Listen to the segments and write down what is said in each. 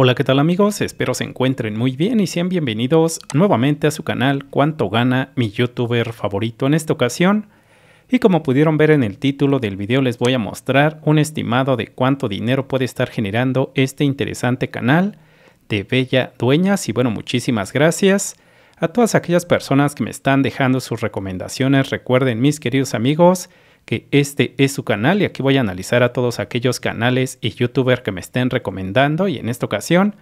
Hola, ¿qué tal amigos? Espero se encuentren muy bien y sean bienvenidos nuevamente a su canal Cuánto gana mi youtuber favorito en esta ocasión. Y como pudieron ver en el título del video les voy a mostrar un estimado de cuánto dinero puede estar generando este interesante canal de Bella Dueñas y bueno, muchísimas gracias. A todas aquellas personas que me están dejando sus recomendaciones, recuerden mis queridos amigos, que este es su canal y aquí voy a analizar a todos aquellos canales y youtubers que me estén recomendando y en esta ocasión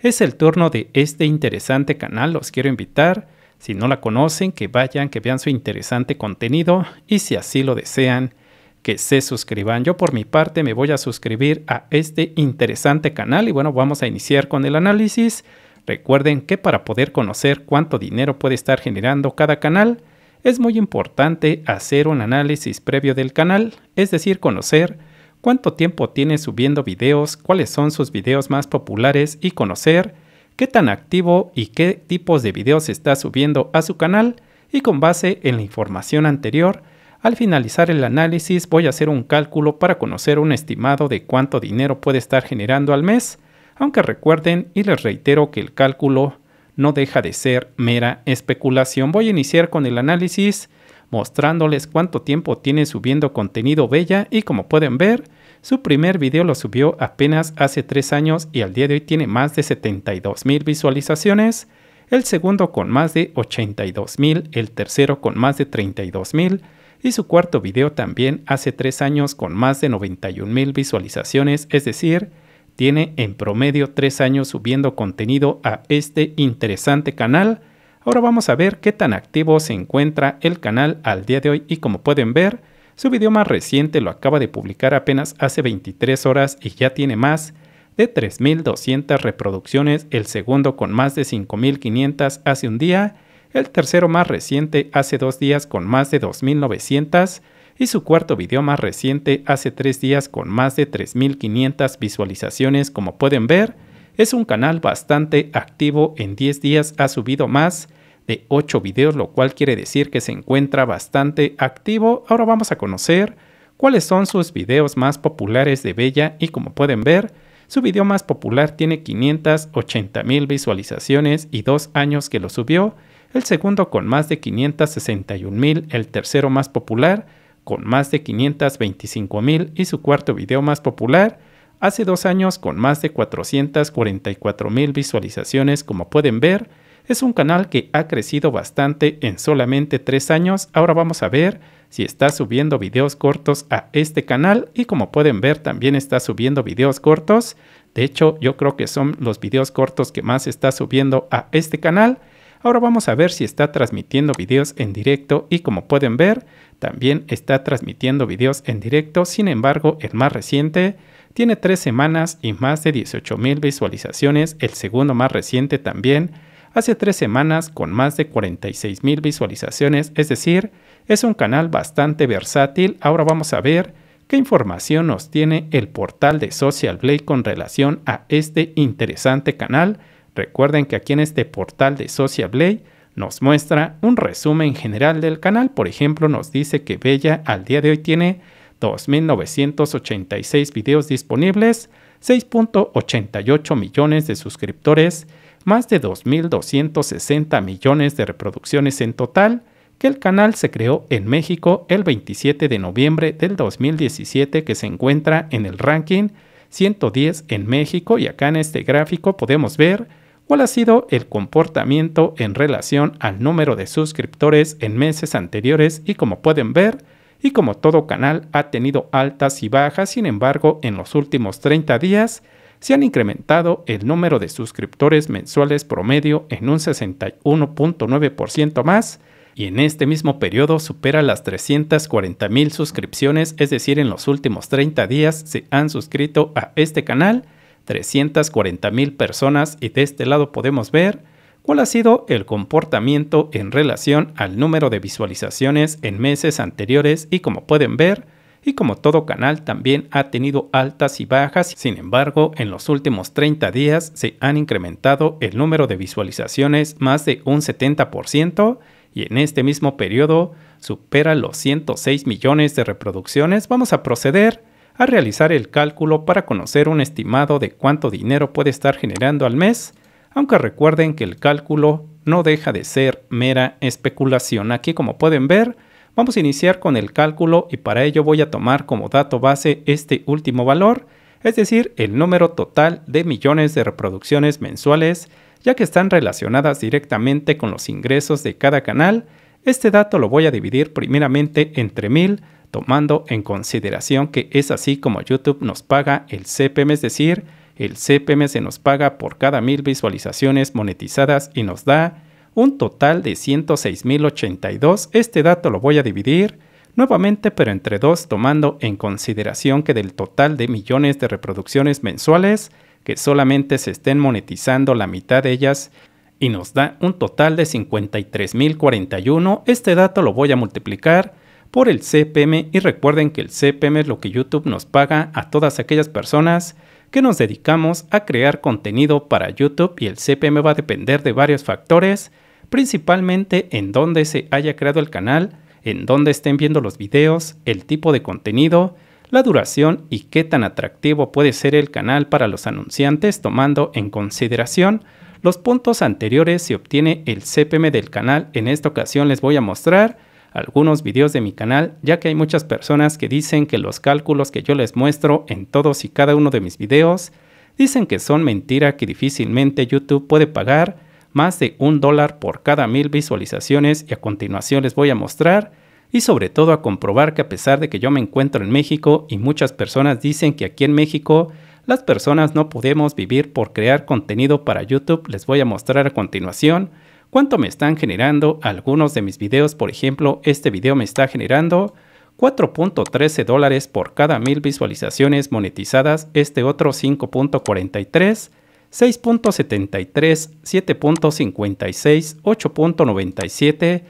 es el turno de este interesante canal, los quiero invitar, si no la conocen, que vayan, que vean su interesante contenido y si así lo desean, que se suscriban. Yo por mi parte me voy a suscribir a este interesante canal y bueno, vamos a iniciar con el análisis. Recuerden que para poder conocer cuánto dinero puede estar generando cada canal, es muy importante hacer un análisis previo del canal, es decir, conocer cuánto tiempo tiene subiendo videos, cuáles son sus videos más populares y conocer qué tan activo y qué tipos de videos está subiendo a su canal y con base en la información anterior, al finalizar el análisis voy a hacer un cálculo para conocer un estimado de cuánto dinero puede estar generando al mes, aunque recuerden y les reitero que el cálculo no deja de ser mera especulación. Voy a iniciar con el análisis mostrándoles cuánto tiempo tiene subiendo contenido Bella y como pueden ver, su primer video lo subió apenas hace tres años y al día de hoy tiene más de 72.000 mil visualizaciones, el segundo con más de 82.000, mil, el tercero con más de 32.000, mil y su cuarto video también hace tres años con más de 91 mil visualizaciones, es decir, tiene en promedio tres años subiendo contenido a este interesante canal. Ahora vamos a ver qué tan activo se encuentra el canal al día de hoy y como pueden ver, su video más reciente lo acaba de publicar apenas hace 23 horas y ya tiene más de 3.200 reproducciones, el segundo con más de 5.500 hace un día, el tercero más reciente hace dos días con más de 2.900 y su cuarto video más reciente hace tres días con más de 3.500 visualizaciones como pueden ver. Es un canal bastante activo, en 10 días ha subido más de 8 videos, lo cual quiere decir que se encuentra bastante activo. Ahora vamos a conocer cuáles son sus videos más populares de Bella y como pueden ver, su video más popular tiene 580,000 visualizaciones y dos años que lo subió, el segundo con más de 561,000, el tercero más popular con más de 525 mil y su cuarto video más popular hace dos años con más de 444 mil visualizaciones como pueden ver. Es un canal que ha crecido bastante en solamente tres años. Ahora vamos a ver si está subiendo videos cortos a este canal y como pueden ver también está subiendo videos cortos. De hecho yo creo que son los videos cortos que más está subiendo a este canal. Ahora vamos a ver si está transmitiendo videos en directo y como pueden ver también está transmitiendo videos en directo, sin embargo el más reciente tiene tres semanas y más de 18.000 visualizaciones, el segundo más reciente también hace tres semanas con más de 46.000 visualizaciones, es decir, es un canal bastante versátil. Ahora vamos a ver qué información nos tiene el portal de Social Blade con relación a este interesante canal. Recuerden que aquí en este portal de Social Blade nos muestra un resumen general del canal. Por ejemplo, nos dice que Bella al día de hoy tiene 2.986 videos disponibles, 6.88 millones de suscriptores, más de 2.260 millones de reproducciones en total, que el canal se creó en México el 27 de noviembre del 2017 que se encuentra en el ranking 110 en México y acá en este gráfico podemos ver cuál ha sido el comportamiento en relación al número de suscriptores en meses anteriores y como pueden ver, y como todo canal ha tenido altas y bajas, sin embargo, en los últimos 30 días se han incrementado el número de suscriptores mensuales promedio en un 61.9% más y en este mismo periodo supera las 340 mil suscripciones, es decir, en los últimos 30 días se han suscrito a este canal 340 mil personas y de este lado podemos ver cuál ha sido el comportamiento en relación al número de visualizaciones en meses anteriores y como pueden ver, y como todo canal también ha tenido altas y bajas, sin embargo en los últimos 30 días se han incrementado el número de visualizaciones más de un 70% y en este mismo periodo supera los 106 millones de reproducciones. Vamos a proceder a realizar el cálculo para conocer un estimado de cuánto dinero puede estar generando al mes, aunque recuerden que el cálculo no deja de ser mera especulación. Aquí como pueden ver, vamos a iniciar con el cálculo y para ello voy a tomar como dato base este último valor, es decir, el número total de millones de reproducciones mensuales, ya que están relacionadas directamente con los ingresos de cada canal. Este dato lo voy a dividir primeramente entre mil tomando en consideración que es así como YouTube nos paga el CPM, es decir, el CPM se nos paga por cada mil visualizaciones monetizadas y nos da un total de 106.082. Este dato lo voy a dividir nuevamente, pero entre dos, tomando en consideración que del total de millones de reproducciones mensuales, que solamente se estén monetizando la mitad de ellas y nos da un total de 53.041. Este dato lo voy a multiplicar por el CPM y recuerden que el CPM es lo que YouTube nos paga a todas aquellas personas que nos dedicamos a crear contenido para YouTube y el CPM va a depender de varios factores, principalmente en dónde se haya creado el canal, en dónde estén viendo los videos, el tipo de contenido, la duración y qué tan atractivo puede ser el canal para los anunciantes tomando en consideración los puntos anteriores se obtiene el CPM del canal. En esta ocasión les voy a mostrar algunos videos de mi canal, ya que hay muchas personas que dicen que los cálculos que yo les muestro en todos y cada uno de mis videos dicen que son mentira que difícilmente YouTube puede pagar más de un dólar por cada mil visualizaciones y a continuación les voy a mostrar y sobre todo a comprobar que a pesar de que yo me encuentro en México y muchas personas dicen que aquí en México las personas no podemos vivir por crear contenido para YouTube, les voy a mostrar a continuación ¿Cuánto me están generando algunos de mis videos? Por ejemplo, este video me está generando 4.13 dólares por cada mil visualizaciones monetizadas, este otro 5.43 6.73, 7.56, 8.97,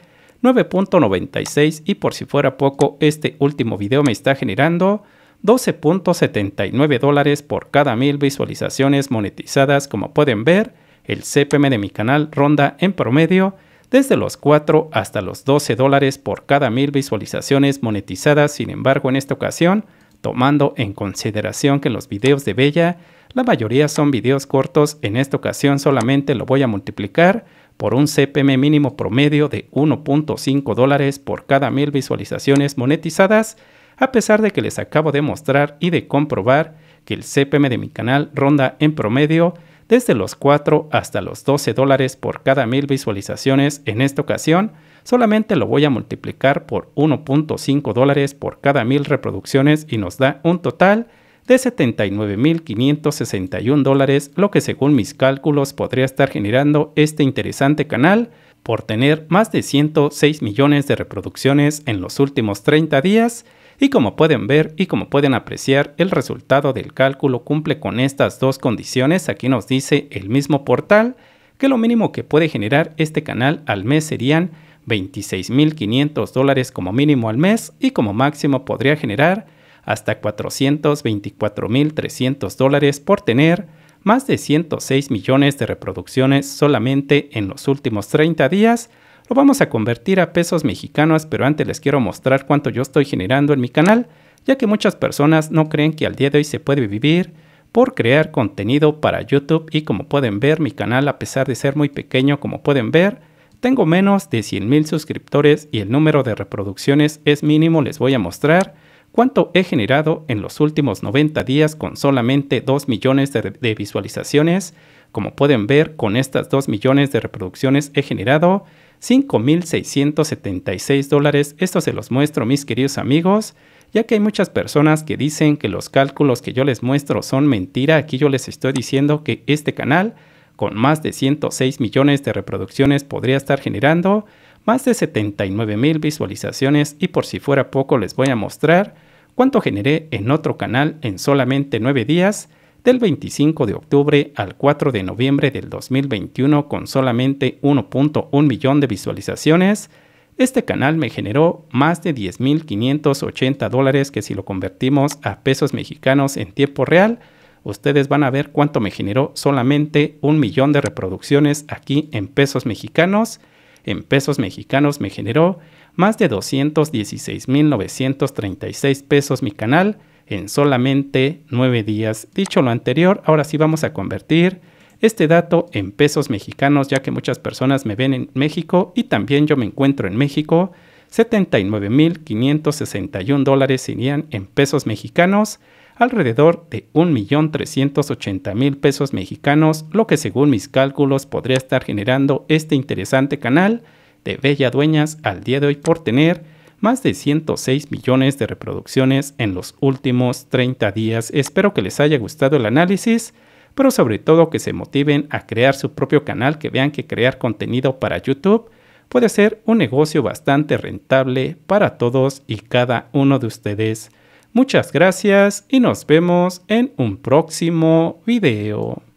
9.96 y por si fuera poco, este último video me está generando 12.79 dólares por cada mil visualizaciones monetizadas como pueden ver el CPM de mi canal ronda en promedio desde los 4 hasta los 12 dólares por cada mil visualizaciones monetizadas. Sin embargo, en esta ocasión, tomando en consideración que los videos de Bella, la mayoría son videos cortos, en esta ocasión solamente lo voy a multiplicar por un CPM mínimo promedio de 1.5 dólares por cada mil visualizaciones monetizadas, a pesar de que les acabo de mostrar y de comprobar que el CPM de mi canal ronda en promedio desde los 4 hasta los 12 dólares por cada mil visualizaciones. En esta ocasión, solamente lo voy a multiplicar por 1.5 dólares por cada mil reproducciones y nos da un total de 79.561 dólares, lo que según mis cálculos podría estar generando este interesante canal por tener más de 106 millones de reproducciones en los últimos 30 días y como pueden ver y como pueden apreciar, el resultado del cálculo cumple con estas dos condiciones. Aquí nos dice el mismo portal que lo mínimo que puede generar este canal al mes serían 26.500 dólares como mínimo al mes y como máximo podría generar hasta 424.300 dólares por tener más de 106 millones de reproducciones solamente en los últimos 30 días lo vamos a convertir a pesos mexicanos, pero antes les quiero mostrar cuánto yo estoy generando en mi canal, ya que muchas personas no creen que al día de hoy se puede vivir por crear contenido para YouTube y como pueden ver mi canal a pesar de ser muy pequeño como pueden ver, tengo menos de 100 mil suscriptores y el número de reproducciones es mínimo, les voy a mostrar cuánto he generado en los últimos 90 días con solamente 2 millones de, de visualizaciones. Como pueden ver, con estas 2 millones de reproducciones he generado 5.676 dólares. Esto se los muestro mis queridos amigos, ya que hay muchas personas que dicen que los cálculos que yo les muestro son mentira. Aquí yo les estoy diciendo que este canal con más de 106 millones de reproducciones podría estar generando más de 79 mil visualizaciones y por si fuera poco les voy a mostrar cuánto generé en otro canal en solamente 9 días del 25 de octubre al 4 de noviembre del 2021 con solamente 1.1 millón de visualizaciones, este canal me generó más de 10.580 dólares que si lo convertimos a pesos mexicanos en tiempo real, ustedes van a ver cuánto me generó solamente un millón de reproducciones aquí en pesos mexicanos. En pesos mexicanos me generó más de 216.936 pesos mi canal en solamente 9 días. Dicho lo anterior, ahora sí vamos a convertir este dato en pesos mexicanos, ya que muchas personas me ven en México y también yo me encuentro en México. 79.561 dólares serían en pesos mexicanos, alrededor de 1.380.000 pesos mexicanos, lo que según mis cálculos podría estar generando este interesante canal de Bella Dueñas al día de hoy por tener más de 106 millones de reproducciones en los últimos 30 días. Espero que les haya gustado el análisis, pero sobre todo que se motiven a crear su propio canal, que vean que crear contenido para YouTube puede ser un negocio bastante rentable para todos y cada uno de ustedes. Muchas gracias y nos vemos en un próximo video.